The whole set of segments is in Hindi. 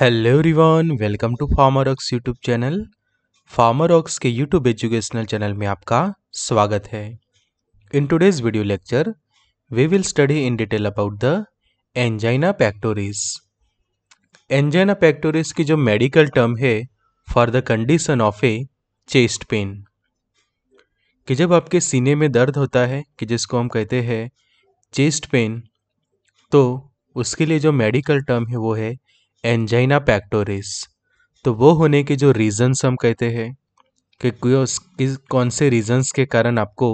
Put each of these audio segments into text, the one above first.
Hello everyone welcome to Pharmarox YouTube channel Pharmarox के यूट्यूब एजुकेशनल चैनल में आपका स्वागत है in today's video lecture we will study in detail about the angina pectoris angina pectoris की जो मेडिकल टर्म है for the condition of a chest pain कि जब आपके सीने में दर्द होता है कि जिसको हम कहते हैं चेस्ट पेन तो उसके लिए जो मेडिकल टर्म है वो है एंजाइना पैक्टोरिस तो वो होने के जो रीज़न्स हम कहते हैं कि किस कौन से रीज़न्स के कारण आपको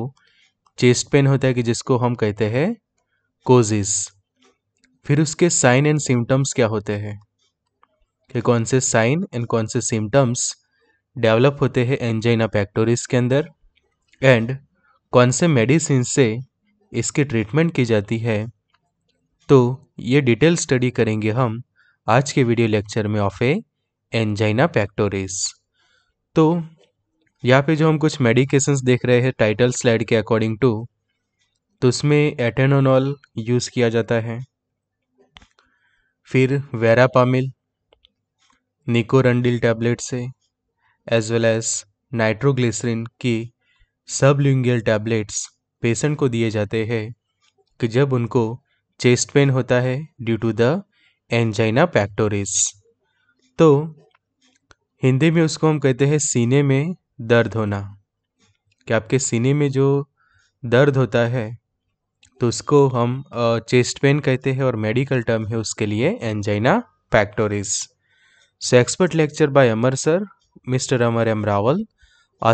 चेस्ट पेन होता है कि जिसको हम कहते हैं कोजिस फिर उसके साइन एंड सिम्टम्स क्या होते हैं कि कौन से साइन एंड कौन से सिम्टम्स डेवलप होते हैं एंजाइना पैक्टोरिस के अंदर एंड कौन से मेडिसिन से इसकी ट्रीटमेंट की जाती है तो ये डिटेल स्टडी करेंगे हम आज के वीडियो लेक्चर में ऑफ ए एंजाइना पैक्टोरिस तो यहाँ पे जो हम कुछ मेडिकेशंस देख रहे हैं टाइटल स्लाइड के अकॉर्डिंग टू तो उसमें एटेनोनॉल यूज़ किया जाता है फिर वेरापामिल निकोरंडिल टैबलेट से एज वेल एज नाइट्रोग्लिसरीन की लिंगल टैबलेट्स पेशेंट को दिए जाते हैं कि जब उनको चेस्ट पेन होता है due to the angina pectoris तो हिंदी में उसको हम कहते हैं सीने में दर्द होना कि आपके सीने में जो दर्द होता है तो उसको हम चेस्ट पेन कहते हैं और मेडिकल टर्म है उसके लिए angina pectoris so expert lecture by Amar sir mister Amar M Rawal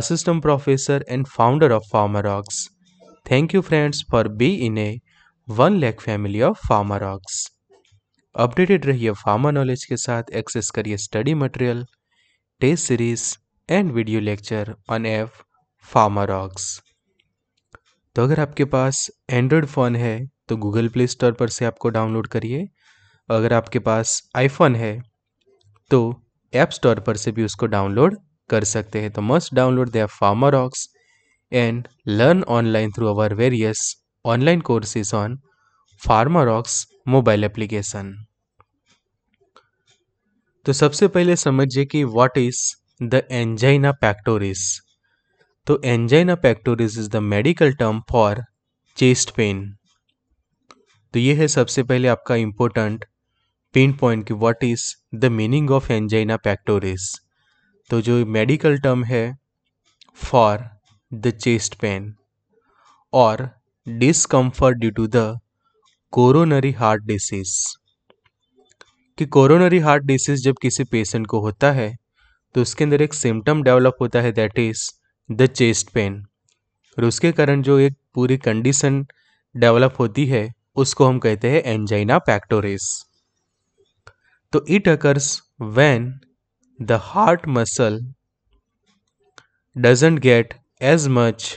assistant professor and founder of of thank you friends for be in a one lakh family of Pharmarox. Updated रहिए फार्मा नॉलेज के साथ एक्सेस करिए study material test series and video lecture on app Pharmarox तो अगर आपके पास एंड्रॉयड फ़ोन है तो गूगल प्ले स्टोर पर से आपको डाउनलोड करिए अगर आपके पास आईफोन है तो ऐप स्टोर पर से भी उसको डाउनलोड कर सकते हैं तो must download the Pharmarox and learn online through our various online courses on Pharmarox mobile application तो सबसे पहले समझिए कि what is the angina pectoris तो angina pectoris is the medical term for chest pain तो ये है सबसे पहले आपका इम्पोर्टेंट पेन पॉइंट कि what is the meaning of angina pectoris तो जो मेडिकल टर्म है फॉर द चेस्ट पेन और discomfort due to the coronary heart disease कि कोरोनरी हार्ट डिसीज़ जब किसी पेशेंट को होता है तो उसके अंदर एक सिम्टम डेवलप होता है that is the chest pain और उसके कारण जो एक पूरी कंडीशन डेवलप होती है उसको हम कहते हैं एंजाइना पैक्टोरिस तो it occurs when the heart muscle doesn't get as much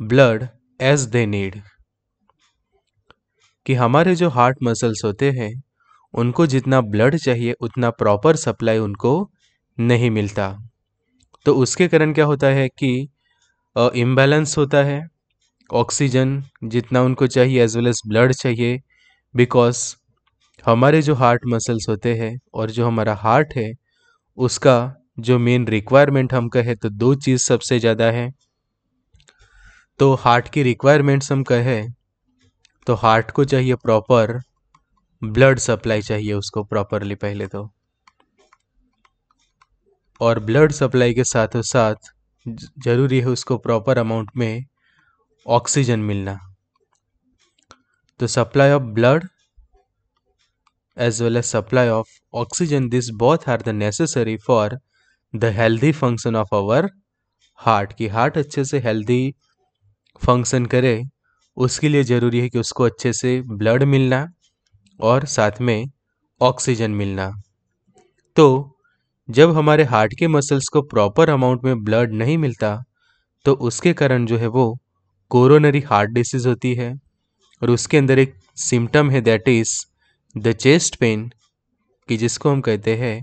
blood as they need कि हमारे जो हार्ट मसल्स होते हैं उनको जितना ब्लड चाहिए उतना प्रॉपर सप्लाई उनको नहीं मिलता तो उसके कारण क्या होता है कि इम्बैलेंस होता है ऑक्सीजन जितना उनको चाहिए एज वेल एज ब्लड चाहिए बिकॉज हमारे जो हार्ट मसल्स होते हैं और जो हमारा हार्ट है उसका जो मेन रिक्वायरमेंट हम कहें तो दो चीज़ सबसे ज़्यादा है तो हार्ट की रिक्वायरमेंट्स हम कहें तो हार्ट को चाहिए प्रॉपर ब्लड सप्लाई चाहिए उसको प्रॉपरली पहले तो और ब्लड सप्लाई के साथ साथ जरूरी है उसको प्रॉपर अमाउंट में ऑक्सीजन मिलना तो supply of blood as well as supply of oxygen this both are the necessary for the healthy function of our heart की हार्ट अच्छे से हेल्दी फंक्शन करे उसके लिए ज़रूरी है कि उसको अच्छे से ब्लड मिलना और साथ में ऑक्सीजन मिलना तो जब हमारे हार्ट के मसल्स को प्रॉपर अमाउंट में ब्लड नहीं मिलता तो उसके कारण जो है वो कोरोनरी हार्ट डिसीज़ होती है और उसके अंदर एक सिम्टम है that is the chest pain कि जिसको हम कहते हैं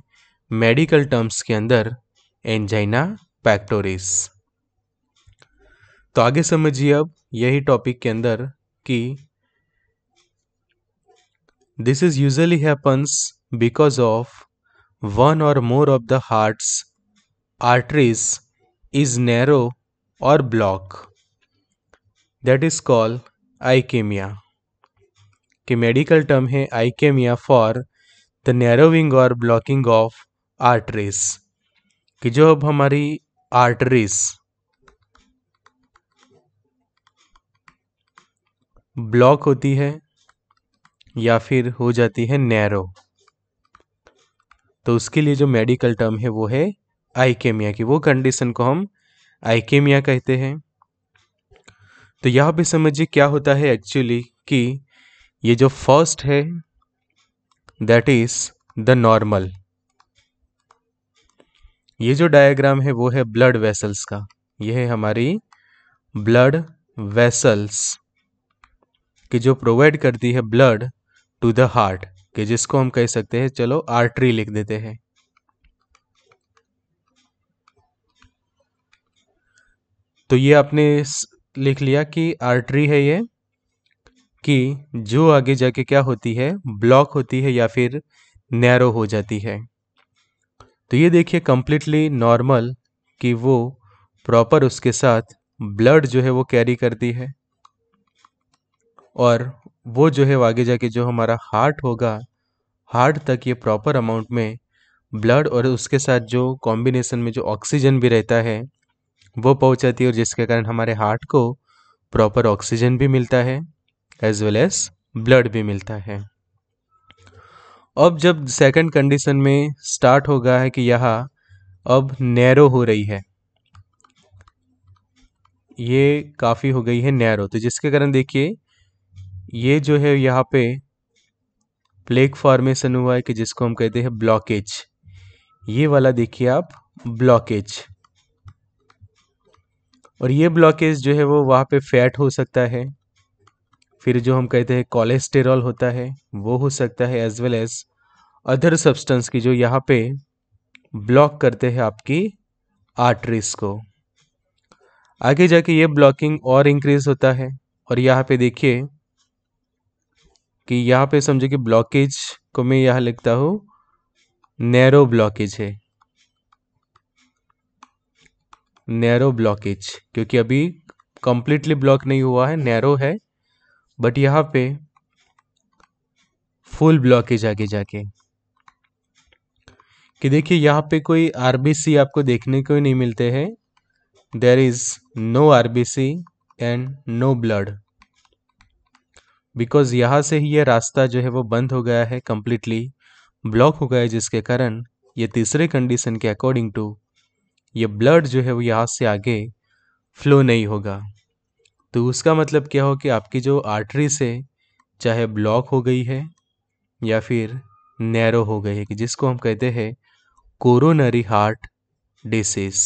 मेडिकल टर्म्स के अंदर एंजाइना पैक्टोरिस तो आगे समझिए अब यही टॉपिक के अंदर कि this is usually happens because of one or more of the heart's arteries is narrow or block that is call ischaemia कि मेडिकल टर्म है आइकेमिया फॉर द नैरोविंग और ब्लॉकिंग ऑफ आर्टरीज कि जो अब हमारी आर्टरीज ब्लॉक होती है या फिर हो जाती है नैरो तो उसके लिए जो मेडिकल टर्म है वो है आइकेमिया की वो कंडीशन को हम आइकेमिया कहते हैं तो यहाँ पे समझिए क्या होता है एक्चुअली कि ये जो फर्स्ट है दैट इज द नॉर्मल ये जो डायग्राम है वो है ब्लड वेसल्स का ये है हमारी ब्लड वेसल्स कि जो प्रोवाइड करती है ब्लड टू द हार्ट कि जिसको हम कह सकते हैं चलो आर्टरी लिख देते हैं तो ये आपने लिख लिया कि आर्टरी है ये कि जो आगे जाके क्या होती है ब्लॉक होती है या फिर नैरो हो जाती है तो ये देखिए कंप्लीटली नॉर्मल कि वो प्रॉपर उसके साथ ब्लड जो है वो कैरी करती है और वो जो है आगे जाके जो हमारा हार्ट होगा हार्ट तक ये प्रॉपर अमाउंट में ब्लड और उसके साथ जो कॉम्बिनेशन में जो ऑक्सीजन भी रहता है वो पहुंचाती है और जिसके कारण हमारे हार्ट को प्रॉपर ऑक्सीजन भी मिलता है एज वेल एज ब्लड भी मिलता है अब जब सेकंड कंडीशन में स्टार्ट हो गया है कि यह अब नैरो हो रही है ये काफ़ी हो गई है नैरो तो जिसके कारण देखिए ये जो है यहाँ पे प्लेग फॉर्मेशन हुआ है कि जिसको हम कहते हैं ब्लॉकेज ये वाला देखिए आप ब्लॉकेज और ये ब्लॉकेज जो है वो वहाँ पे फैट हो सकता है फिर जो हम कहते हैं कोलेस्टेरॉल होता है वो हो सकता है as well as other substance की जो यहाँ पे ब्लॉक करते हैं आपकी आर्टरीज को आगे जाके ये ब्लॉकिंग और इंक्रीज होता है और यहाँ पे देखिए कि यहाँ पे समझो कि ब्लॉकेज को मैं यहाँ लिखता हूँ नैरो ब्लॉकेज है नैरो ब्लॉकेज क्योंकि अभी कंप्लीटली ब्लॉक नहीं हुआ है नैरो है बट यहाँ पे फुल ब्लॉकेज आगे जाके कि देखिए यहाँ पे कोई आरबीसी आपको देखने को नहीं मिलते हैं there is no RBC and no blood because यहाँ से ही ये रास्ता जो है वो बंद हो गया है कम्प्लीटली ब्लॉक हो गया है जिसके कारण ये तीसरे कंडीशन के अकॉर्डिंग टू ये ब्लड जो है वो यहाँ से आगे फ्लो नहीं होगा तो उसका मतलब क्या हो कि आपकी जो आर्टरी से चाहे ब्लॉक हो गई है या फिर नैरो हो गई है कि जिसको हम कहते हैं कोरोनरी हार्ट डिसीज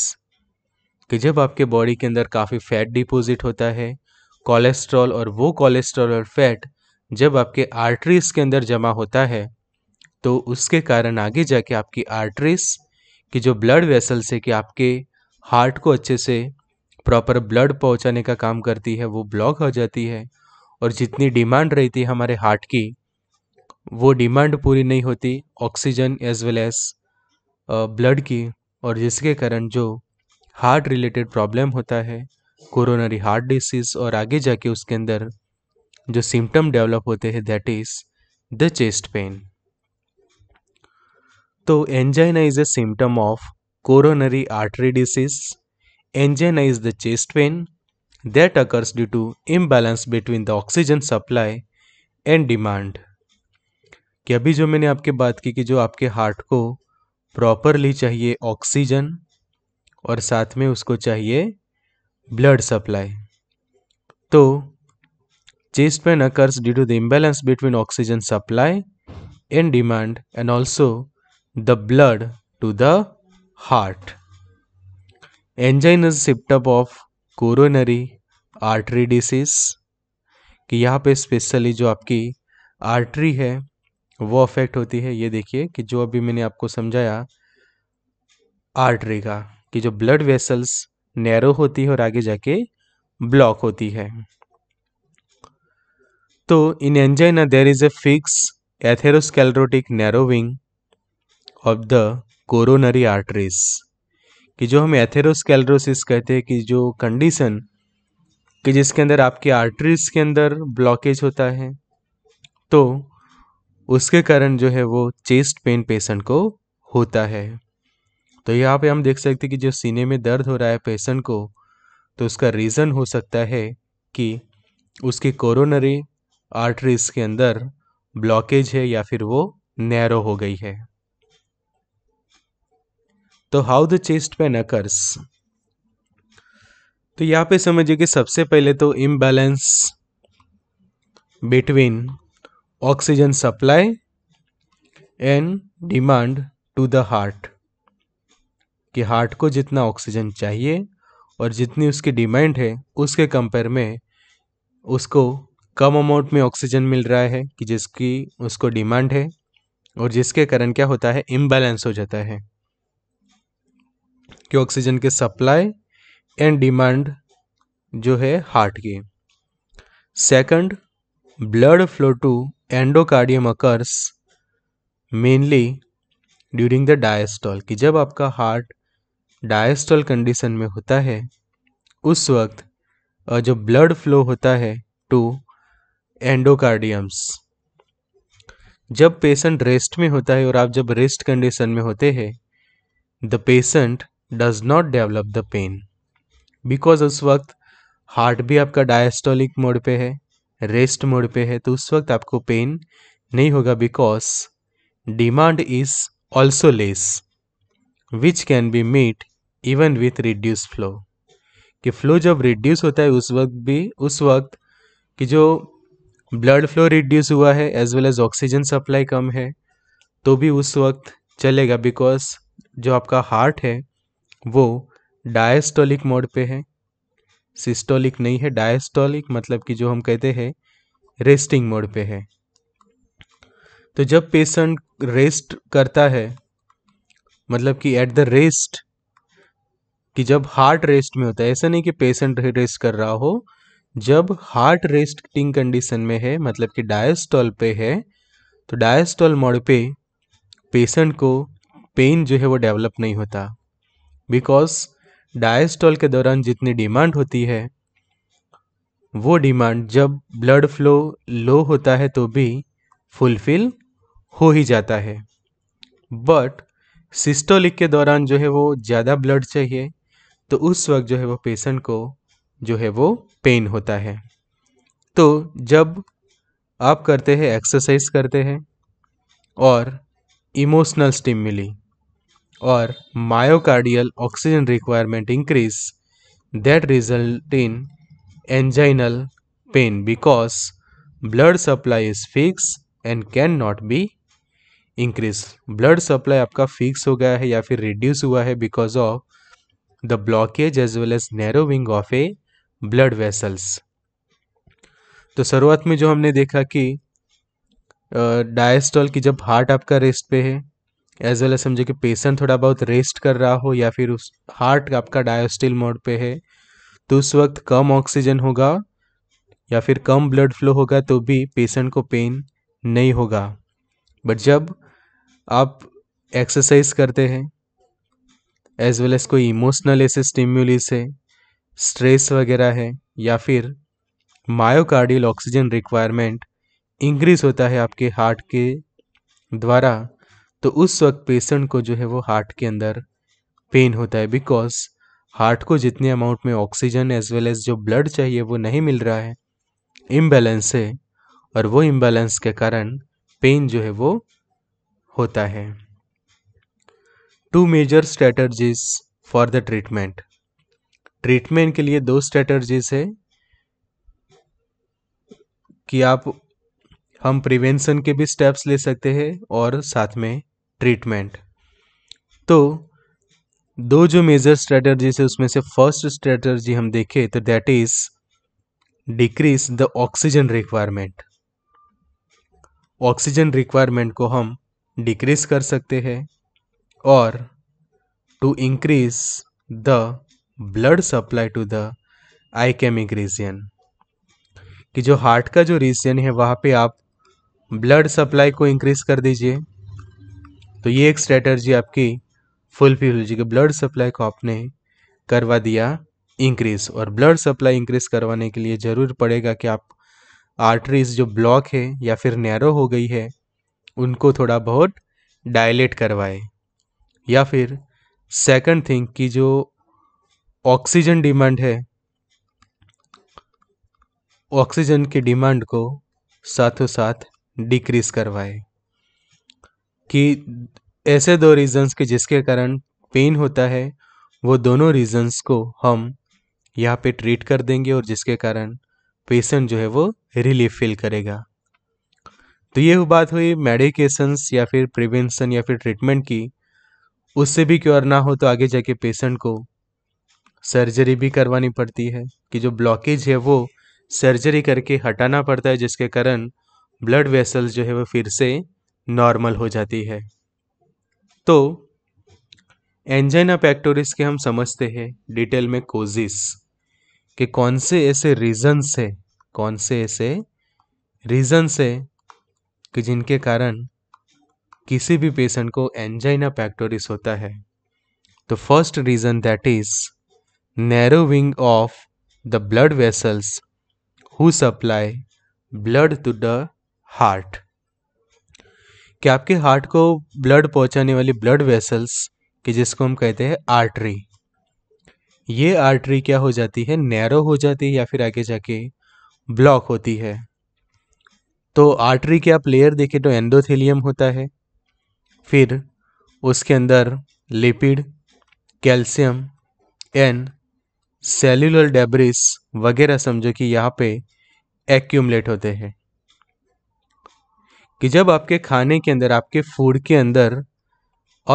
कि जब आपके बॉडी के अंदर काफ़ी फैट डिपॉजिट होता है कोलेस्ट्रॉल और वो कोलेस्ट्रॉल और फैट जब आपके आर्टरीज के अंदर जमा होता है तो उसके कारण आगे जाके आपकी आर्टरीज की जो ब्लड वेसल्स है कि आपके हार्ट को अच्छे से प्रॉपर ब्लड पहुंचाने का काम करती है वो ब्लॉक हो जाती है और जितनी डिमांड रहती है हमारे हार्ट की वो डिमांड पूरी नहीं होती oxygen as well as blood की और जिसके कारण जो हार्ट रिलेटेड प्रॉब्लम होता है कोरोनरी हार्ट डिसीज और आगे जाके उसके अंदर जो सिम्टम डेवलप होते हैं that is the chest pain तो angina is a symptom of coronary artery disease angina is the chest pain that occurs due to imbalance between the oxygen supply and demand कि अभी जो मैंने आपके बात की कि जो आपके हार्ट को प्रॉपरली चाहिए ऑक्सीजन और साथ में उसको चाहिए ब्लड सप्लाई तो chest pain occurs due to the imbalance between oxygen supply and demand and also the blood to the heart angina is symptom of coronary artery disease कि यहाँ पे स्पेशली जो आपकी आर्टरी है वो अफेक्ट होती है ये देखिए कि जो अभी मैंने आपको समझाया आर्टरी का कि जो ब्लड वेसल्स नैरो होती है और आगे जाके ब्लॉक होती है तो in angina there is a fix atherosclerotic narrowing of the coronary arteries कि जो हम एथेरोस्केलरोसिस कहते हैं कि जो कंडीशन कि जिसके अंदर आपके आर्टरीज के अंदर ब्लॉकेज होता है तो उसके कारण जो है वो चेस्ट पेन पेशेंट को होता है तो यहाँ पे हम देख सकते हैं कि जो सीने में दर्द हो रहा है पेशेंट को तो उसका रीज़न हो सकता है कि उसके कोरोनरी आर्टरीज के अंदर ब्लॉकेज है या फिर वो नैरो हो गई है तो how the chest pain occurs तो यहाँ पे समझिए कि सबसे पहले तो imbalance between oxygen supply and demand to the heart कि हार्ट को जितना ऑक्सीजन चाहिए और जितनी उसकी डिमांड है उसके कंपेयर में उसको कम अमाउंट में ऑक्सीजन मिल रहा है कि जिसकी उसको डिमांड है और जिसके कारण क्या होता है इम्बैलेंस हो जाता है कि ऑक्सीजन की सप्लाई एंड डिमांड जो है हार्ट की second blood flow to endocardium occurs mainly during the diastole कि जब आपका हार्ट डायस्टल कंडीशन में होता है उस वक्त जो ब्लड फ्लो होता है टू एंडोकार्डियम्स जब पेशेंट रेस्ट में होता है और आप जब रेस्ट कंडीशन में होते हैं the patient does not develop the pain because उस वक्त हार्ट भी आपका डायस्टोलिक मोड पे है रेस्ट मोड पे है तो उस वक्त आपको पेन नहीं होगा because demand is also less which can be meet even with reduce flow कि फ्लो जब रिड्यूस होता है उस वक्त भी उस वक्त कि जो ब्लड फ्लो रिड्यूस हुआ है as well as oxygen supply कम है तो भी उस वक्त चलेगा बिकॉज जो आपका हार्ट है वो डायस्टोलिक मोड पे है सिस्टोलिक नहीं है डायस्टोलिक मतलब कि जो हम कहते हैं रेस्टिंग मोड पे है तो जब पेशेंट रेस्ट करता है मतलब कि एट द रेस्ट कि जब हार्ट रेस्ट में होता है ऐसा नहीं कि पेशेंट रेस्ट कर रहा हो जब हार्ट रेस्टिंग कंडीशन में है मतलब कि डायस्टॉल पे है तो डायस्टॉल मोड पे पेशेंट को पेन जो है वो डेवलप नहीं होता बिकॉज डायस्टॉल के दौरान जितनी डिमांड होती है वो डिमांड जब ब्लड फ्लो लो होता है तो भी फुलफिल हो ही जाता है बट सिस्टोलिक के दौरान जो है वो ज़्यादा ब्लड चाहिए तो उस वक्त जो है वो पेशेंट को जो है वो पेन होता है तो जब आप करते हैं एक्सरसाइज करते हैं और इमोशनल स्टिम मिली और myocardial oxygen requirement increase that result in anginal pain because blood supply is fix and can not be increase blood supply आपका फिक्स हो गया है या फिर रिड्यूस हुआ है because of the blockage as well as narrowing of a blood vessels तो शुरुआत में जो हमने देखा कि डायस्टॉल की जब हार्ट आपका रेस्ट पे है एज वेल एज समझो कि पेशेंट थोड़ा बहुत रेस्ट कर रहा हो या फिर उस हार्ट आपका डायस्टिल मोड पे है तो उस वक्त कम ऑक्सीजन होगा या फिर कम ब्लड फ्लो होगा तो भी पेशेंट को पेन नहीं होगा बट जब आप एक्सरसाइज करते हैं एज वेल एज कोई इमोशनल ऐसे स्टिम्यूलिस है स्ट्रेस वगैरह है या फिर मायोकार्डियल ऑक्सीजन रिक्वायरमेंट इंक्रीज होता है आपके हार्ट के द्वारा तो उस वक्त पेशेंट को जो है वो हार्ट के अंदर पेन होता है बिकॉज हार्ट को जितने अमाउंट में ऑक्सीजन एज वेल एज जो ब्लड चाहिए वो नहीं मिल रहा है इम्बैलेंस है और वो इम्बैलेंस के कारण पेन जो है वो होता है two major strategies for the treatment treatment के लिए दो स्ट्रेटर्जीज है कि आप हम प्रिवेंशन के भी स्टेप्स ले सकते हैं और साथ में ट्रीटमेंट तो दो जो मेजर स्ट्रेटर्जीज है उसमें से फर्स्ट स्ट्रेटर्जी हम देखें तो that is decrease the oxygen requirement oxygen requirement को हम डिक्रीज कर सकते हैं or to increase the blood supply to the ischemic region कि जो हार्ट का जो रीजन है वहाँ पे आप ब्लड सप्लाई को इंक्रीज कर दीजिए तो ये एक स्ट्रेटर्जी आपकी फुलफिल हो जाएगी ब्लड सप्लाई को आपने करवा दिया इंक्रीज और ब्लड सप्लाई इंक्रीज करवाने के लिए ज़रूर पड़ेगा कि आप आर्टरीज जो ब्लॉक है या फिर नैरो हो गई है उनको थोड़ा बहुत डायलेट करवाएं या फिर सेकंड थिंग कि जो ऑक्सीजन डिमांड है ऑक्सीजन की डिमांड को साथों साथ डिक्रीज करवाए कि ऐसे दो रीजंस के जिसके कारण पेन होता है वो दोनों रीजंस को हम यहाँ पे ट्रीट कर देंगे और जिसके कारण पेशेंट जो है वो रिलीफ फील करेगा तो ये बात हुई मेडिकेशंस या फिर प्रिवेंशन या फिर ट्रीटमेंट की उससे भी क्योर ना हो तो आगे जाके पेशेंट को सर्जरी भी करवानी पड़ती है कि जो ब्लॉकेज है वो सर्जरी करके हटाना पड़ता है जिसके कारण ब्लड वेसल्स जो है वो फिर से नॉर्मल हो जाती है तो एंजाइना पैक्टोरिस के हम समझते हैं डिटेल में कोजिस कि कौन से ऐसे रीजन्स है कौन से ऐसे रीजन्स है कि जिनके कारण किसी भी पेशेंट को एंजाइना पैक्टोरिस होता है तो first reason that is wing of the blood vessels who supply blood to the heart क्या आपके हार्ट को ब्लड पहुंचाने वाली ब्लड वेसल्स कि जिसको हम कहते हैं आर्टरी ये आर्टरी क्या हो जाती है नैरो हो जाती है या फिर आगे जाके ब्लॉक होती है तो आर्टरी के आप लेयर देखें तो एंडोथेलियम होता है फिर उसके अंदर lipid calcium and cellular debris वगैरह समझो कि यहाँ पे एक्यूमलेट होते हैं कि जब आपके खाने के अंदर आपके फूड के अंदर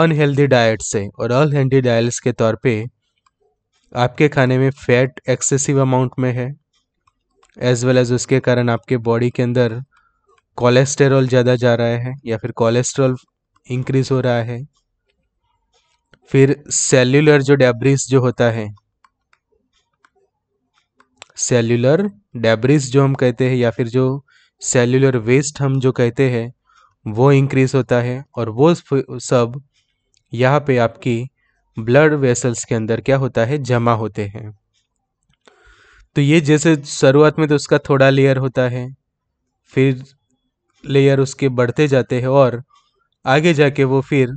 अनहेल्दी डाइट से और अनहेल्दी डाइट्स के तौर पे आपके खाने में फैट एक्सेसिव अमाउंट में है एज वेल एज उसके कारण आपके बॉडी के अंदर कोलेस्टेरॉल ज़्यादा जा रहा है या फिर कोलेस्ट्रॉल इंक्रीज हो रहा है फिर सेल्युलर जो डेब्रिस जो होता है सेल्यूलर डेब्रिस जो हम कहते हैं या फिर जो सेल्युलर वेस्ट हम जो कहते हैं वो इंक्रीज होता है और वो सब यहाँ पे आपकी ब्लड वेसल्स के अंदर क्या होता है जमा होते हैं तो ये जैसे शुरुआत में तो उसका थोड़ा लेयर होता है फिर लेयर उसके बढ़ते जाते हैं और आगे जाके वो फिर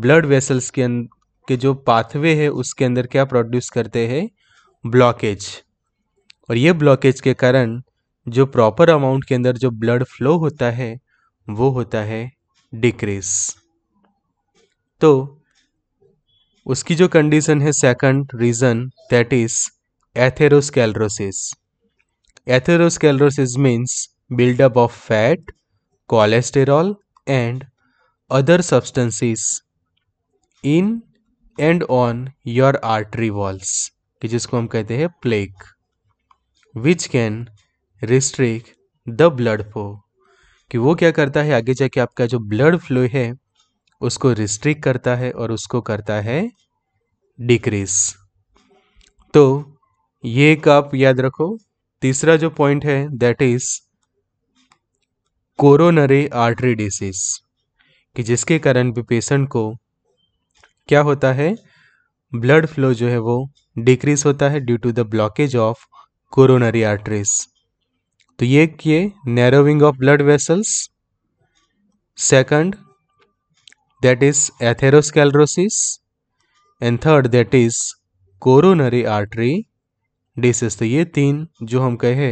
ब्लड वेसल्स के अं-, के जो पाथवे है उसके अंदर क्या प्रोड्यूस करते हैं ब्लॉकेज और ये ब्लॉकेज के कारण जो प्रॉपर अमाउंट के अंदर जो ब्लड फ्लो होता है वो होता है डिक्रीज तो उसकी जो कंडीशन है second reason that is atherosclerosis atherosclerosis means buildup of fat cholesterol and other substances in and on your artery walls कि जिसको हम कहते हैं plaque which can restrict the blood flow कि वो क्या करता है आगे जाके आपका जो ब्लड फ्लो है उसको रिस्ट्रिक करता है और उसको करता है डिक्रीज तो ये एक आप याद रखो तीसरा जो पॉइंट है that is coronary artery disease कि जिसके कारण भी पेशेंट को क्या होता है ब्लड फ्लो जो है वो डिक्रीज होता है due to the blockage of coronary arteries तो ये किए narrowing of blood vessels second that is atherosclerosis and third that is coronary artery disease तो ये तीन जो हम कहे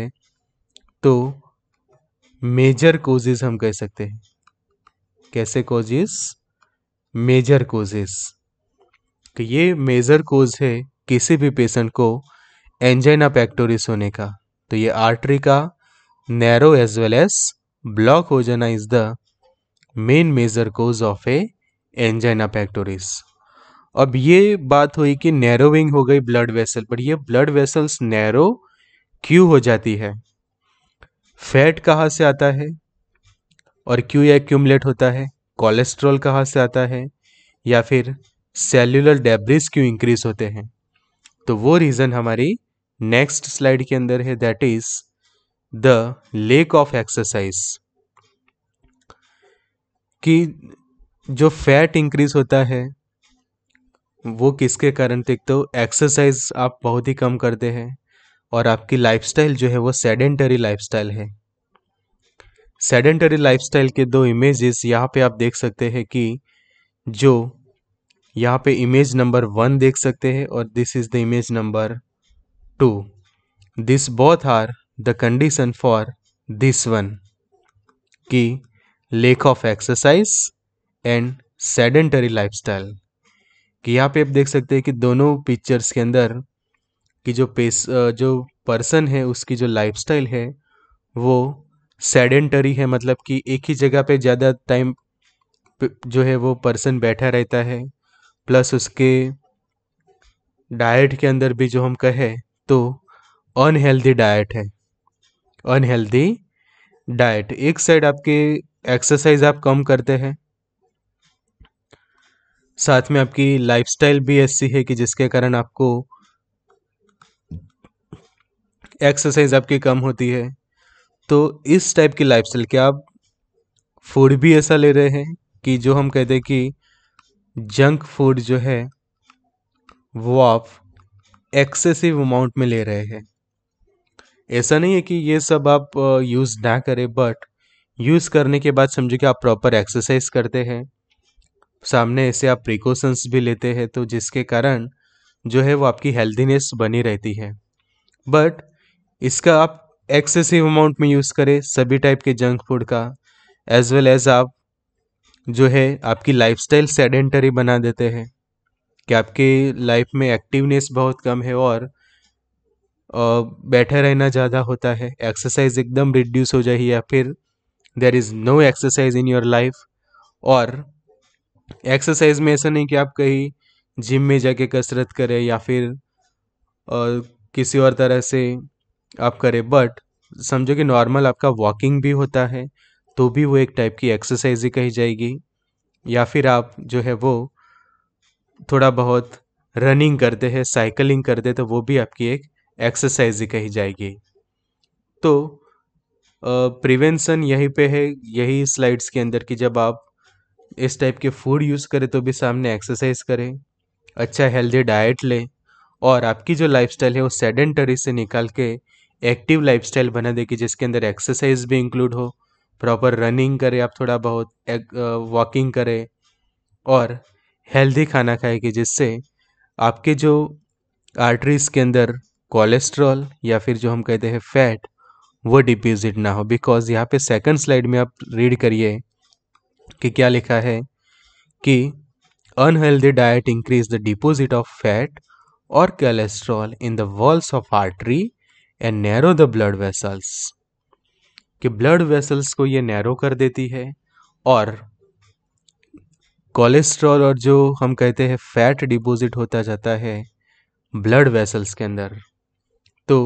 तो मेजर कोजेज हम कह सकते हैं कैसे कोजेस मेजर कोजेस तो ये मेजर कोज है किसी भी पेशेंट को एंजाइना पैक्टोरिस होने का तो ये आर्टरी का narrow as well as block हो जाना is the main major cause of a angina pectoris अब ये बात हुई कि नैरोविंग हो गई ब्लड वेसल पर ये ब्लड वेसल्स नैरो क्यों हो जाती है फैट कहाँ से आता है और क्यों ये एक्यूमलेट होता है कोलेस्ट्रॉल कहाँ से आता है या फिर सेल्यूलर डेब्रिज क्यों इंक्रीज होते हैं तो वो रीज़न हमारी नेक्स्ट स्लाइड के अंदर है that is the lack of exercise कि जो फैट इंक्रीज होता है वो किसके कारण देखते तो एक्सरसाइज आप बहुत ही कम करते हैं और आपकी लाइफस्टाइल जो है वो सेडेंटरी लाइफस्टाइल है सेडेंटरी लाइफस्टाइल के दो इमेजेस यहाँ पे आप देख सकते हैं कि जो यहाँ पे इमेज नंबर वन देख सकते हैं और this is the image number two this both are the condition for this one कि lack of exercise and sedentary lifestyle कि यहाँ पे आप देख सकते हैं कि दोनों पिक्चर्स के अंदर कि जो पेस जो पर्सन है उसकी जो लाइफस्टाइल है वो सेडेंटरी है मतलब कि एक ही जगह पे ज़्यादा टाइम जो है वो पर्सन बैठा रहता है प्लस उसके डाइट के अंदर भी जो हम कहें तो अनहेल्दी डाइट है अनहेल्दी डाइट एक साइड आपके एक्सरसाइज आप कम करते हैं साथ में आपकी लाइफस्टाइल भी ऐसी है कि जिसके कारण आपको एक्सरसाइज आपकी कम होती है तो इस टाइप की लाइफ स्टाइल क्या आप फूड भी ऐसा ले रहे हैं कि जो हम कहते हैं कि जंक फूड जो है वो आप एक्सेसिव अमाउंट में ले रहे हैं ऐसा नहीं है कि ये सब आप यूज़ ना करें बट यूज़ करने के बाद समझो कि आप प्रॉपर एक्सरसाइज करते हैं सामने ऐसे आप प्रिकॉशंस भी लेते हैं तो जिसके कारण जो है वो आपकी हेल्दीनेस बनी रहती है बट इसका आप एक्सेसिव अमाउंट में यूज़ करें सभी टाइप के जंक फूड का एज वेल एज आप जो है आपकी लाइफ स्टाइल सेडेंटरी बना देते हैं कि आपके लाइफ में एक्टिवनेस बहुत कम है और बैठे रहना ज़्यादा होता है एक्सरसाइज एकदम रिड्यूस हो जाए या फिर there is no exercise in your life और एक्सरसाइज में ऐसा नहीं कि आप कहीं जिम में जाके कसरत करें या फिर और किसी और तरह से आप करें बट समझो कि नॉर्मल आपका वॉकिंग भी होता है तो भी वो एक टाइप की एक्सरसाइज ही कही जाएगी या फिर आप जो है वो थोड़ा बहुत रनिंग करते हैं साइकिलिंग करते हैं तो वो भी आपकी एक एक्सरसाइज ही कही जाएगी तो प्रिवेंशन यहीं पे है यही स्लाइड्स के अंदर कि जब आप इस टाइप के फूड यूज़ करें तो भी सामने एक्सरसाइज करें अच्छा हेल्दी डाइट लें और आपकी जो लाइफस्टाइल है वो सेडेंटरी से निकाल के एक्टिव स्टाइल बना दे कि जिसके अंदर एक्सरसाइज भी इंक्लूड हो प्रॉपर रनिंग करें आप थोड़ा बहुत वॉकिंग करें और हेल्दी खाना खाए कि जिससे आपके जो आर्टरीज के अंदर कोलेस्ट्रॉल या फिर जो हम कहते हैं फैट वो डिपोजिट ना हो बिकॉज यहाँ पे सेकंड स्लाइड में आप रीड करिए कि क्या लिखा है कि unhealthy diet increase the deposit of fat और cholesterol in the walls of artery and narrow the blood vessels कि ब्लड वेसल्स को ये नैरो कर देती है और कोलेस्ट्रॉल और जो हम कहते हैं फैट डिपॉजिट होता जाता है ब्लड वेसल्स के अंदर तो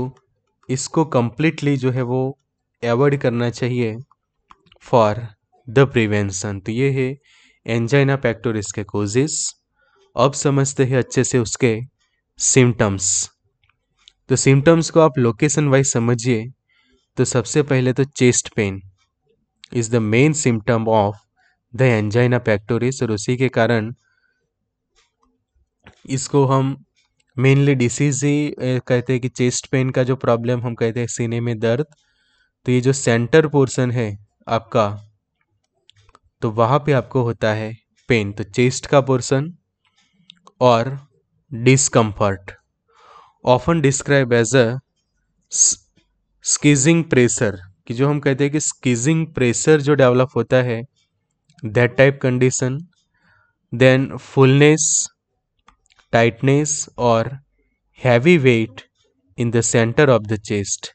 इसको कम्प्लीटली जो है वो एवॉइड करना चाहिए फॉर द प्रिवेंशन तो ये है एंजाइना पैक्टोरिस के कोजिस अब समझते हैं अच्छे से उसके सिम्टम्स तो सिम्टम्स को आप लोकेशन वाइज समझिए तो सबसे पहले तो chest pain is the main symptom of the angina pectoris और उसी के कारण इसको हम मेनली डिसीज ही कहते हैं कि चेस्ट पेन का जो प्रॉब्लम हम कहते हैं सीने में दर्द तो ये जो सेंटर पोर्शन है आपका तो वहाँ पे आपको होता है पेन तो चेस्ट का पोर्शन और discomfort often describe as a squeezing pressure कि जो हम कहते हैं कि स्कीजिंग प्रेशर जो डेवलप होता है that type condition then fullness tightness और heavy weight in the centre of the chest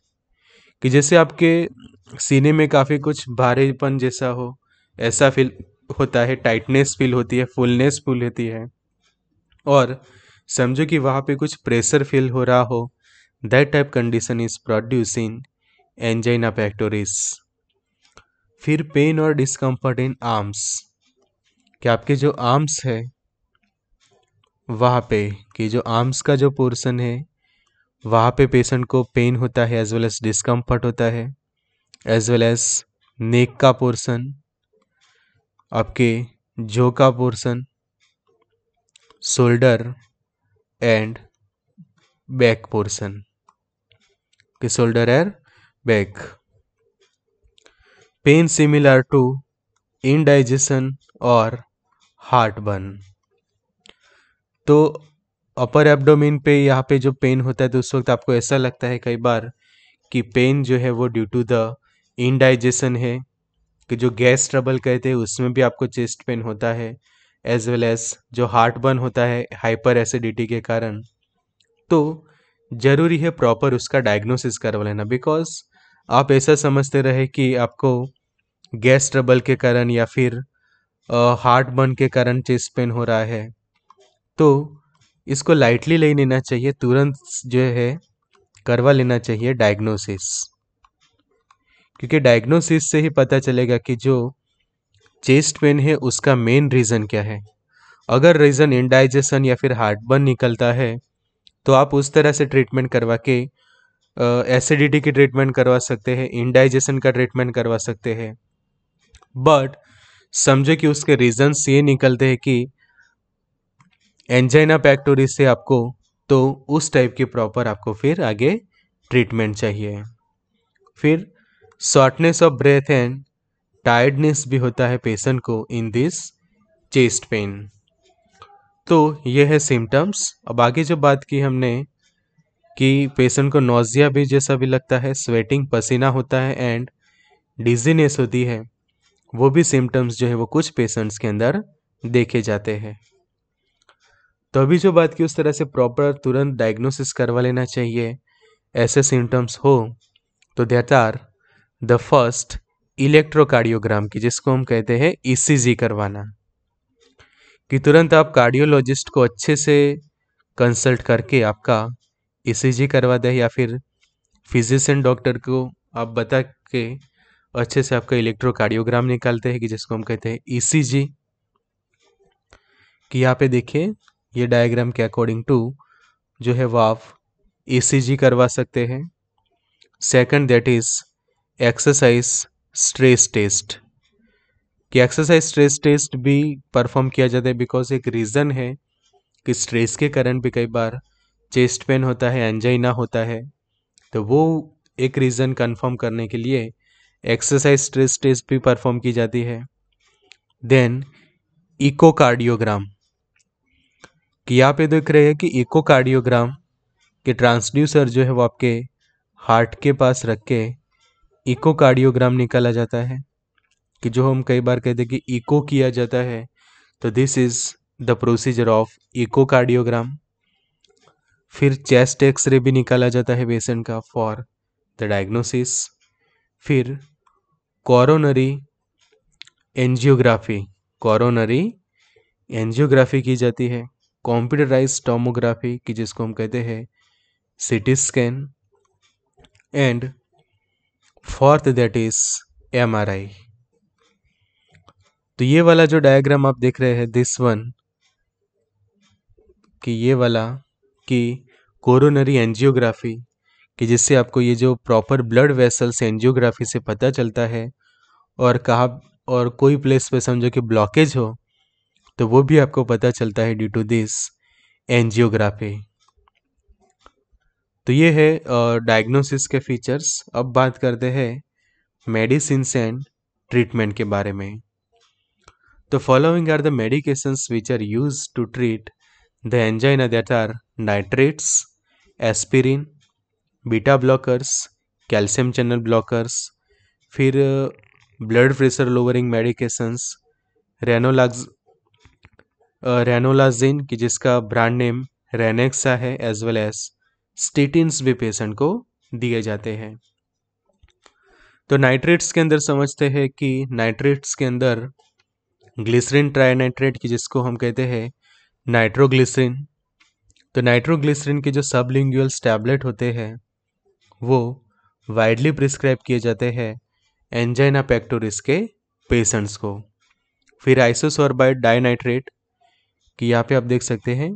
कि जैसे आपके सीने में काफ़ी कुछ भारीपन जैसा हो ऐसा फील होता है टाइटनेस फील होती है फुलनेस फील होती है और समझो कि वहाँ पे कुछ प्रेशर फील हो रहा हो that type condition is produce in angina pectoris फिर पेन और डिस्कम्फर्ट इन आर्म्स कि आपके जो आर्म्स है वहाँ पे कि जो आर्म्स का जो पोर्शन है वहाँ पे पेशेंट को पेन होता है एज वेल एज डिस्कम्फर्ट होता है एज वेल एज नेक का पोर्शन आपके जो का portion shoulder and back portion के shoulder or back pain similar to indigestion और हार्ट बर्न तो अपर एब्डोमिन पे यहाँ पे जो पेन होता है तो उस वक्त आपको ऐसा लगता है कई बार कि पेन जो है वो ड्यू टू द इनडाइजेशन है कि जो गैस ट्रबल कहते हैं उसमें भी आपको चेस्ट पेन होता है एज वेल एज जो हार्ट बर्न होता है हाइपर एसिडिटी के कारण तो ज़रूरी है प्रॉपर उसका डायग्नोसिस करवा लेना बिकॉज आप ऐसा समझते रहे कि आपको गैस ट्रबल के कारण या फिर हार्ट बर्न के कारण चेस्ट पेन हो रहा है तो इसको लाइटली ले लेना चाहिए तुरंत जो है करवा लेना चाहिए डायग्नोसिस क्योंकि डायग्नोसिस से ही पता चलेगा कि जो चेस्ट पेन है उसका मेन रीज़न क्या है अगर रीज़न इनडाइजेशन या फिर हार्ट बर्न निकलता है तो आप उस तरह से ट्रीटमेंट करवा के एसिडिटी की ट्रीटमेंट करवा सकते हैं इनडाइजेशन का ट्रीटमेंट करवा सकते हैं बट समझो कि उसके रीजन्स ये निकलते हैं कि एंजाइना पैक्टोरी से आपको तो उस टाइप की प्रॉपर आपको फिर आगे ट्रीटमेंट चाहिए फिर shortness of breath and tiredness भी होता है पेशेंट को इन दिस चेस्ट पेन तो ये है सिम्टम्स अब आगे जो बात की हमने कि पेशेंट को नोजिया भी जैसा भी लगता है स्वेटिंग पसीना होता है एंड डिजीनेस होती है वो भी सिम्टम्स जो है वो कुछ पेशेंट्स के अंदर देखे जाते हैं तो अभी जो बात की उस तरह से प्रॉपर तुरंत डायग्नोसिस करवा लेना चाहिए ऐसे सिम्टम्स हो तो that are the first electrocardiogram की जिसको हम कहते हैं ईसीजी e करवाना कि तुरंत आप कार्डियोलॉजिस्ट को अच्छे से कंसल्ट करके आपका ईसीजी e करवा दें या फिर फिजिशियन डॉक्टर को आप बता के अच्छे से आपका इलेक्ट्रोकार्डियोग्राम निकालते हैं कि जिसको हम कहते हैं ईसीजी e कि यहाँ पे देखिए ये डायग्राम के अकॉर्डिंग टू जो है वो आप ईसीजी करवा सकते हैं second that is exercise stress test कि एक्सरसाइज स्ट्रेस टेस्ट भी परफॉर्म किया जाता है बिकॉज एक रीज़न है कि स्ट्रेस के कारण भी कई बार चेस्ट पेन होता है एंजाइना होता है तो वो एक रीज़न कंफर्म करने के लिए एक्सरसाइज स्ट्रेस टेस्ट भी परफॉर्म की जाती है देन इकोकार्डियोग्राम कि यहाँ पे देख रहे हैं कि इकोकार्डियोग्राम के ट्रांसड्यूसर जो है वो आपके हार्ट के पास रख के इकोकार्डियोग्राम निकाला जाता है कि जो हम कई बार कहते हैं कि इको किया जाता है तो this is the procedure of echocardiogram फिर चेस्ट एक्सरे भी निकाला जाता है पेशेंट का फॉर द डायग्नोसिस फिर कॉरोनरी एंजियोग्राफी कॉरोनरी एंजियोग्राफी की जाती है कॉम्प्यूटराइज टोमोग्राफी की जिसको हम कहते हैं CT scan and fourth that is M R I तो ये वाला जो डायग्राम आप देख रहे हैं दिस वन कि ये वाला कि कोरोनरी एंजियोग्राफी कि जिससे आपको ये जो प्रॉपर ब्लड वेसल्स एंजियोग्राफी से पता चलता है और कहा और कोई प्लेस पे समझो कि ब्लॉकेज हो तो वो भी आपको पता चलता है ड्यू टू दिस एंजियोग्राफी तो ये है डायग्नोसिस के फीचर्स अब बात करते हैं मेडिसिन एंड ट्रीटमेंट के बारे में तो following are the medication which are use to treat the angina that are nitrates aspirin beta blockers calcium channel blockers फिर ब्लड प्रेशर लोअरिंग मेडिकेशंस रेनोलाग्स रेनोलाजिन की जिसका ब्रांड नेम रेनेक्सा है एज वेल एज़ स्टेटिन्स भी पेशेंट को दिए जाते हैं तो नाइट्रेट्स के अंदर समझते हैं कि नाइट्रेट्स के अंदर ग्लिसरीन ट्राइनाइट्रेट की जिसको हम कहते हैं नाइट्रोग्लिसरीन तो नाइट्रोग्लिसरीन के जो सबलिंगुअल टैबलेट होते हैं वो वाइडली प्रिस्क्राइब किए जाते हैं एंजाइना पैक्टोरिस के पेशेंट्स को फिर आइसोसॉर्बाइड डाइनाइट्रेट कि यहाँ पे आप देख सकते हैं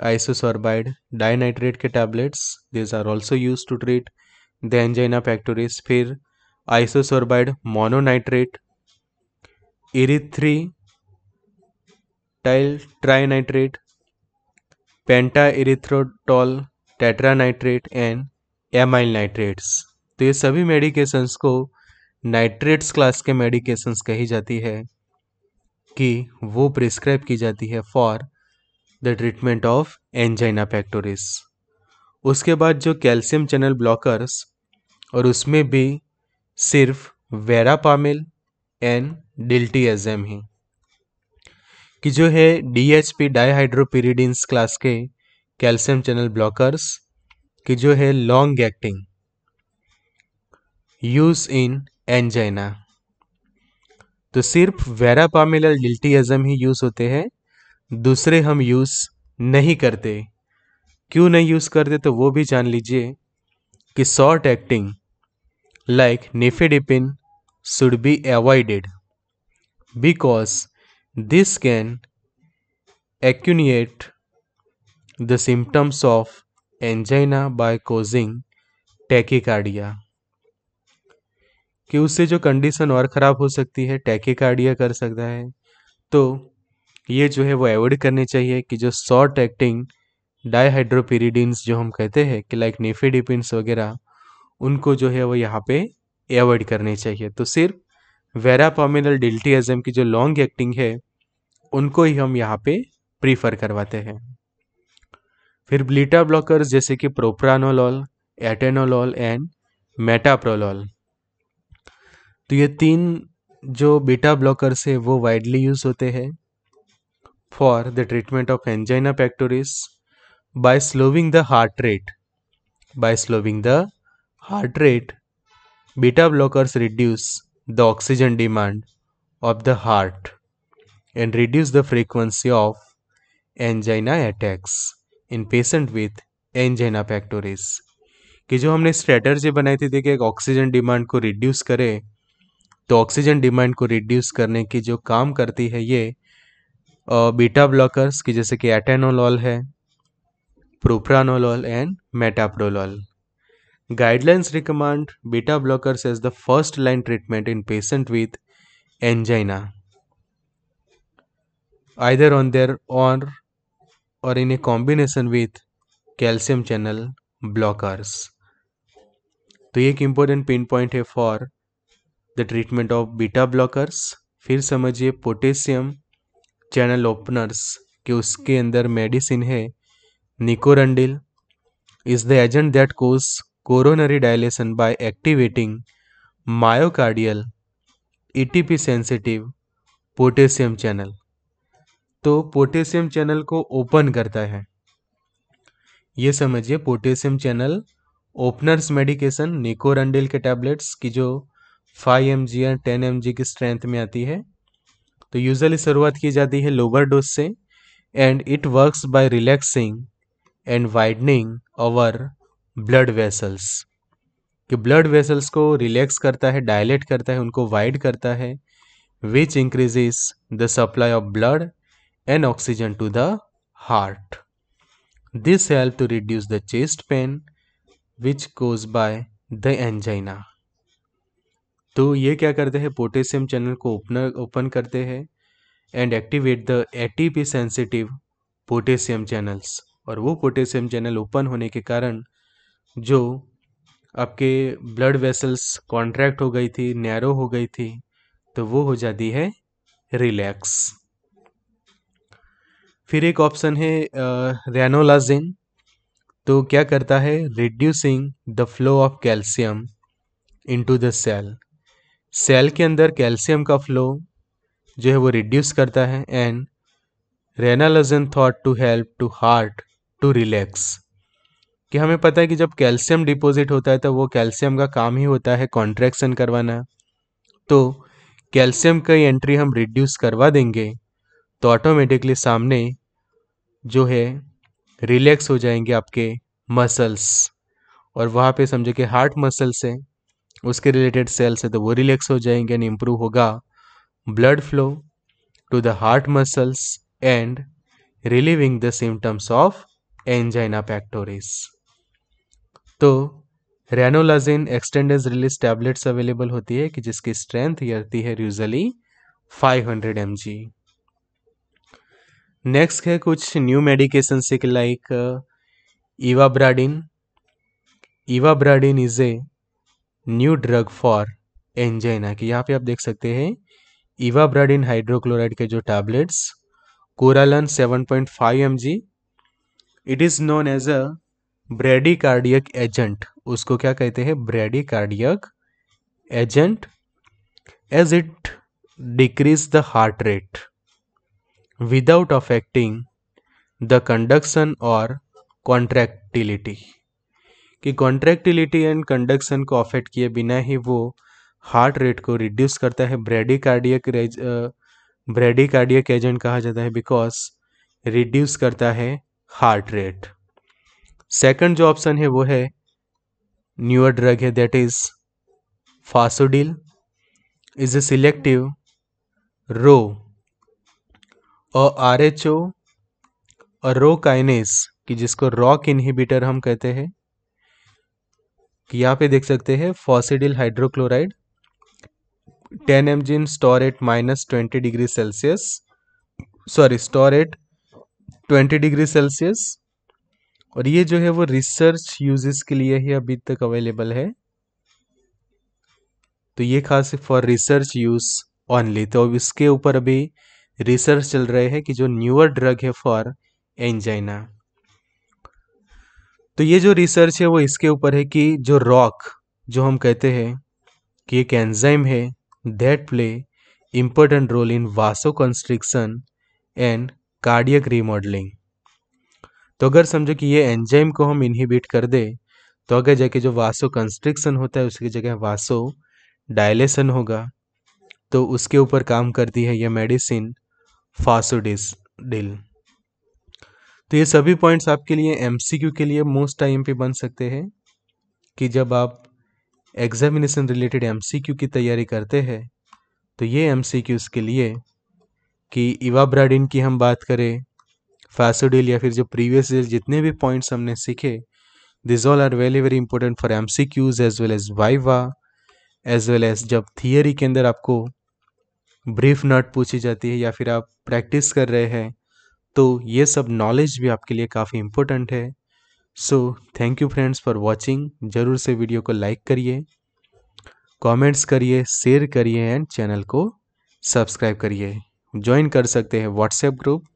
isosorbide, dinitrate के tablets. These are also used to treat the angina pectoris. फिर isosorbide mononitrate, erythritol trinitrate, pentaerythritol tetranitrate and amyl nitrates. तो ये सभी medications को nitrates class के medications कही जाती है कि वो prescribe की जाती है for the treatment of angina pectoris उसके बाद जो कैल्शियम चैनल ब्लॉकर्स और उसमें भी सिर्फ वेरापामिल एंड एजेम ही कि जो है D H P dihydropyridines class के कैल्शियम चैनल ब्लॉकर्स कि जो है long acting use in angina तो सिर्फ वेरापामिल और एजम ही यूज होते हैं दूसरे हम यूज़ नहीं करते क्यों नहीं यूज़ करते तो वो भी जान लीजिए कि short acting like nifedipine should be avoided because this can accentuate the symptoms of angina by causing tachycardia कि उससे जो कंडीशन और ख़राब हो सकती है टैकेकार्डिया कर सकता है तो ये जो है वो अवॉइड करनी चाहिए कि जो शॉर्ट एक्टिंग डाईहाइड्रोपिरीडीन्स जो हम कहते हैं कि लाइक नेफेडिपिन्स वगैरह उनको जो है वो यहाँ पे अवॉइड करनी चाहिए तो सिर्फ वेरापामिनल डिल्टीजम की जो लॉन्ग एक्टिंग है उनको ही हम यहाँ पे प्रीफर करवाते हैं फिर ब्लीटा ब्लॉकर्स जैसे कि प्रोप्रानोलॉल एटेनोलॉल एंड मेटाप्रोलॉल तो ये तीन जो बीटा ब्लॉकर्स है वो वाइडली यूज होते हैं for the treatment of angina pectoris by slowing the heart rate. By slowing the heart rate, beta blockers reduce the oxygen demand of the heart and reduce the frequency of angina attacks in patient with angina pectoris. कि जो हमने स्ट्रेटर्जी बनाई थी देखिए ऑक्सीजन डिमांड को रिड्यूस करे तो ऑक्सीजन डिमांड को रिड्यूस करने की जो काम करती है ये बीटा ब्लॉकर्स की जैसे कि एटेनोलॉल है propranolol and metoprolol guidelines recommend beta blockers as the first line treatment in patient with angina either on their own और in a combination with calcium channel blockers तो ये एक इम्पोर्टेंट पिन पॉइंट है for the treatment of beta blockers फिर समझिए पोटेशियम चैनल ओपनर्स कि उसके अंदर मेडिसिन है nicorandil is the agent that causes coronary dilation by activating myocardial ATP e sensitive potassium channel तो पोटेशियम चैनल को ओपन करता है ये समझिए potassium channel openers medication nicorandil के टैबलेट्स की जो फाइव एम जी या टेन एम जी की स्ट्रेंथ में आती है तो यूजली शुरुआत की जाती है लोअर डोज से and it works by relaxing and widening over blood vessels कि ब्लड वेसल्स को रिलैक्स करता है डायलेट करता है उनको वाइड करता है which increases the supply of blood and oxygen to the heart this help to reduce the chest pain which cause by the angina तो ये क्या करते हैं पोटेशियम चैनल को ओपनर ओपन करते हैं and activate the ATP sensitive potassium channels और वो पोटेशियम चैनल ओपन होने के कारण जो आपके ब्लड वेसल्स कॉन्ट्रैक्ट हो गई थी नैरो हो गई थी तो वो हो जाती है रिलैक्स फिर एक ऑप्शन है रेनोलाजिन तो क्या करता है reducing the flow of calcium into the cell cell के अंदर कैल्शियम का फ्लो जो है वो रिड्यूस करता है and ranolazine thought to help to heart to relax कि हमें पता है कि जब कैल्शियम डिपॉजिट होता है तो वो कैल्शियम का काम ही होता है कॉन्ट्रैक्शन करवाना तो कैल्शियम का एंट्री हम रिड्यूस करवा देंगे तो ऑटोमेटिकली सामने जो है रिलैक्स हो जाएंगे आपके मसल्स और वहाँ पे समझो कि हार्ट मसल्स हैं उसके रिलेटेड सेल्स है तो वो रिलैक्स हो जाएंगे एंड इम्प्रूव होगा blood flow to the heart muscles and relieving the symptoms of angina pectoris तो ranolazine extended release tablets available होती है कि जिसकी स्ट्रेंथ रहती है usually 500 hundred M G next है कुछ न्यू मेडिकेशन से like ivabradine ivabradine is a new drug for angina की यहाँ पे आप देख सकते हैं इवाब्राडिन हाइड्रोक्लोराइड के जो tablets Coralan 7.5 point it is known as a bradycardiac agent उसको क्या कहते हैं bradycardiac agent as it decrease the heart rate without affecting the conduction और कॉन्ट्रैक्टिलिटी कि कॉन्ट्रैक्टिलिटी एंड कंडक्शन को अफेक्ट किए बिना ही वो हार्ट रेट को रिड्यूस करता है ब्रेडिकार्डियक ब्रेडिकार्डियक एजेंट कहा जाता है बिकॉज रिड्यूस करता है हार्ट रेट सेकंड जो ऑप्शन है वो है न्यूअर ड्रग है that is fasudil is a selective rho और आर एच ओ और रो काइनेस कि जिसको रॉक इनहिबिटर हम कहते हैं यहाँ पे देख सकते हैं fasudil hydrochloride 10 M store at minus twenty degree Celsius sorry store at twenty degree Celsius और ये जो है वो रिसर्च यूजेस के लिए ही अभी तक अवेलेबल है तो ये खास फॉर रिसर्च यूज ऑनली तो इसके ऊपर अभी रिसर्च चल रहे हैं कि जो न्यूअर ड्रग है फॉर एंजाइना तो ये जो रिसर्च है वो इसके ऊपर है कि जो रॉक जो हम कहते हैं कि एक एंजाइम है that play important role in vasoconstriction and cardiac remodelling तो अगर समझो कि ये एंजाइम को हम इनहिबिट कर दे तो आगे जाके जो वासो कंस्ट्रिक्शन होता है उसकी जगह वासो डायलेशन होगा तो उसके ऊपर काम करती है यह मेडिसिन फासोडिस डिल तो ये सभी पॉइंट्स आपके लिए एमसीक्यू के लिए मोस्ट टाइम पे बन सकते हैं कि जब आप एग्जामिनेशन रिलेटेड एमसीक्यू की तैयारी करते हैं तो ये एमसीक्यूज़ के लिए कि इवाब्राडिन की हम बात करें फैसोडिल या फिर जो प्रीवियस ईयर जितने भी पॉइंट्स हमने सीखे this all are very very important for M C Qs as well as viva as well as जब थियरी के अंदर आपको ब्रीफ नोट पूछी जाती है या फिर आप प्रैक्टिस कर रहे हैं तो ये सब नॉलेज भी आपके लिए काफ़ी इम्पोर्टेंट है so thank you friends for watching ज़रूर से वीडियो को लाइक करिए कमेंट्स करिए शेयर करिए एंड चैनल को सब्सक्राइब करिए ज्वाइन कर सकते हैं व्हाट्सएप ग्रुप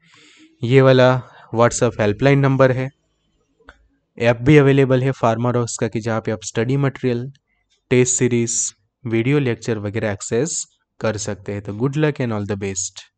ये वाला व्हाट्सएप हेल्पलाइन नंबर है ऐप भी अवेलेबल है फार्मर हाउस का कि जहाँ पे आप study material test series video lecture वगैरह एक्सेस कर सकते हैं तो good luck and all the best